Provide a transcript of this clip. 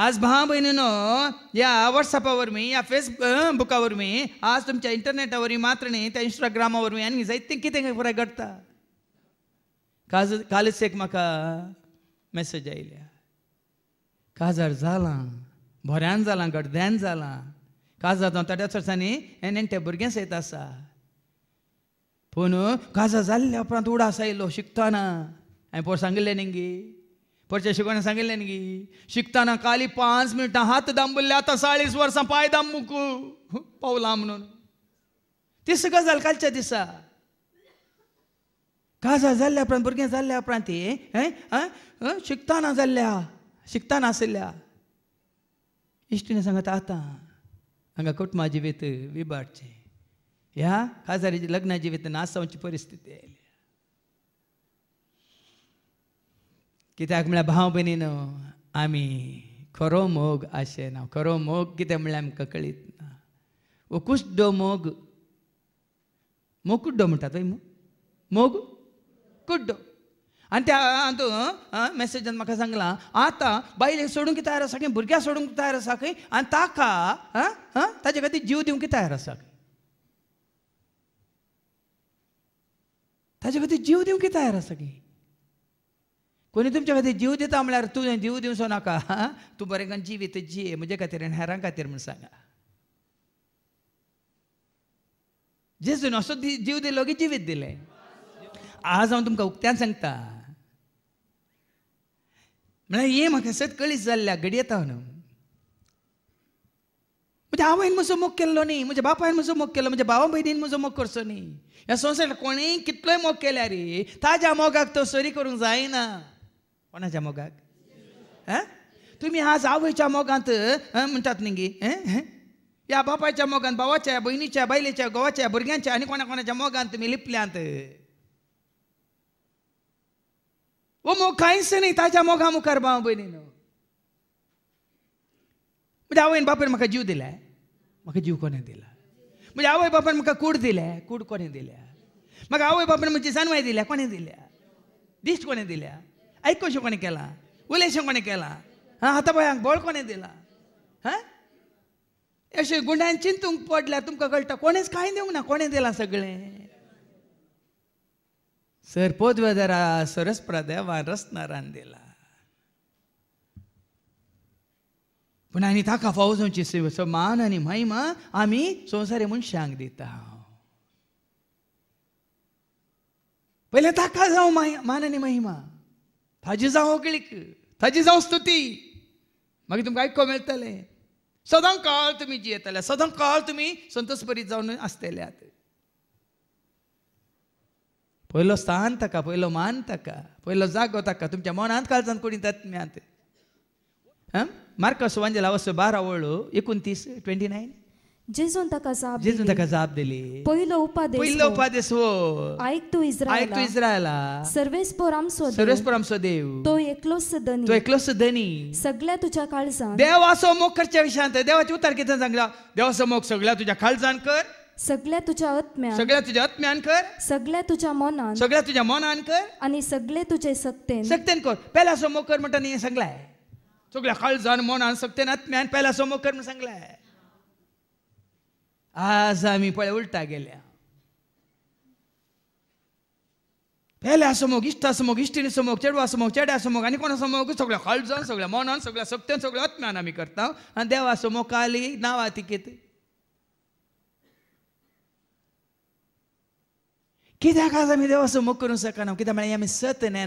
आज भाव बहिणीनो या व्हॉट्सअपावर मी या फेसबुकावर मी आज तुमच्या इंटरनेटावर मात्र न्ही त्या इंस्टाग्रामावर मी आनी जायत तें कितें खबर घडटा काज कालच एक म्हाका मेसेज आयल्या काजार जालां बऱ्यान जालां गड्ड्यान जालां काजा जावन थोड्याच वर्सांनी हेणे तें भुरगेंच येत आसा पूण काजा जाल्ल्या उपरांत उडास आयलो शिकताना हांवें पोर सांगिल्लें न्ही गी परचे शिकवण सांगिल्लें न्ही गी शिकताना काली पांच मिनटां हात दांबुल्ले आतां चाळीस वर्सां पांय दांबूक पावलां म्हणून तीस गजाल कालच्या दिसा काजा जाल्ल्या उपरांत भुरगें जाल्ल्या उपरांत ती शिकताना जाल्ल्या शिकताना आशिल्ल्या इश्टीने सांगता आतां हांगा कुटुंबा जिवीत विबाटचें ह्या खासारीची लग्ना जिवीत नास परिस्थिती आयली कित्याक म्हळ्यार भाव भयणीन आमी खरो मोग आशे ना खरो मोग कितें म्हळ्यार आमकां कळीत ना हो कुस्डो मोग मोकुड्डो म्हणटा तो मोग मोग कुड्डो आणि त्या तो मॅसेजान म्हाका सांगलां आतां बायलेक सोडूंक तयार असा खंय सोडून सोडूंक तयार आसा खंय आणि ताका ताजे खातीर जीव की तयार असा ताजे खातीर जीव की तयार असा की कोणी तुमच्या खातीर जीव दिता म्हळ्यार तूं जीव दिवचो नाका तूं बरें करून जिवीत जी म्हजे खातीर आनी हेरां खातीर म्हूण सांगा जेजून असो जीव दिलो की जीवित दिले आज हांव तुमकां उक्त्यान सांगता म्हळ्यार ये म्हाका सदकळीस जाल्ल्या येता न्हू म्हज्या आवयन म्हजो मोग केल्लो न्ही म्हज्या बापायन म्हजो मोग केल्लो म्हज्या भावा भयणीन म्हजो मोग करचो न्ही ह्या संवसार कोणी कितलोय मोग केल्या रे ताज्या मोगाक तो सरी करूंक जायना कोणाच्या मोगाक आं तुम्ही आज आवयच्या मोगांत म्हणटात न्ही गी ह्या बापायच्या मोगांत भावाच्या भयणीच्या बायलेच्या घोवाच्या भुरग्यांच्या आनी कोणा कोणाच्या मोगांत तुमी लिपल्यांत वो मोगांचे न्हिताच्या मोगा मुखार भाव भयणीन म्हणजे आवयन बापायन म्हाका जीव दिला म्हाका जीव कोणें दिला म्हणजे आवय बापायन म्हाका कूड दिल्या कूड कोणें दिल्या म्हाका आवय बापायन म्हजी जानवाय दिल्या कोणें दिल्या दिश्ट कोणें दिल्या आयकशें कोणें केलां उलेशें कोणें केलां हां आतां बायांक बोळ कोणें दिलां हां अशें गुंडान चिंतूंक पडल्या तुमकां कळटा कोणेंच कांय दिवंक ना कोणें दिलां सगळें सरस रस नारायण दिला पण आनी ताका सेव सो मान आनी महिमा आमी संवसारी शांग दिता पहिले ताका जावं मान आनी महिमा ताजी जाऊ ओकळीक ताजी जाऊ स्तुती मागीर तुमकां आयको मेळटले सदां काळ तुमी जियेतल्या सदां काळ तुमी संतोशपरीत जावन आसतल्यात पयलो स्थान ताका पयलो मान ताका पयलो जागो ताका तुमच्या मनांत काळजान कोणी तत्म्या ते हां मार्कस वांजेला वस बारा वळू एकोणतीस ट्वेंटी नाईन जेजून ताका जाप जेजून ताका जाप दिली पयलो उपादेश पयलो उपादेश वो आयक तू इस्रायल आयक तू इस्रायला सर्वेस्पर आमचो सर्वेस्पर आमचो देव तो एकलोच धनी तो एकलोच धनी सगळ्या तुझ्या काळजान देवाचो मोख करच्या विषयांत देवाचे उतार कितें सांगला देवाचो मोग सगळ्या तुझ्या काळजान कर सगळ्या तुझ्या आत्म्या सगळ्या तुझ्या आत्म्यान कर सगळ्या तुझ्या मनान सगळ्या तुझ्या मनान कर आणि सगळे तुझे सत्तेन सत्तेन कर पहिला समो कर म्हणता नाही सांगलाय सगळ्या काळजान मनान सत्तेन आत्म्यान पहिला समो कर म्हणून सांगलाय आज आम्ही पळय उलटा गेल्या पेल्या समोग इश्टा समोग इश्टिणी समोग चेडवा समोग चेड्या समोग आनी कोणा समोग सगळ्या काळजान सगळ्या मनान सगळ्या सत्तेन सगळ्या आत्म्यान आम्ही करता आणि देवा समोग काली नांवां तिकेत que da casa me deu essa sua mocura, não que da manhã me sete, né,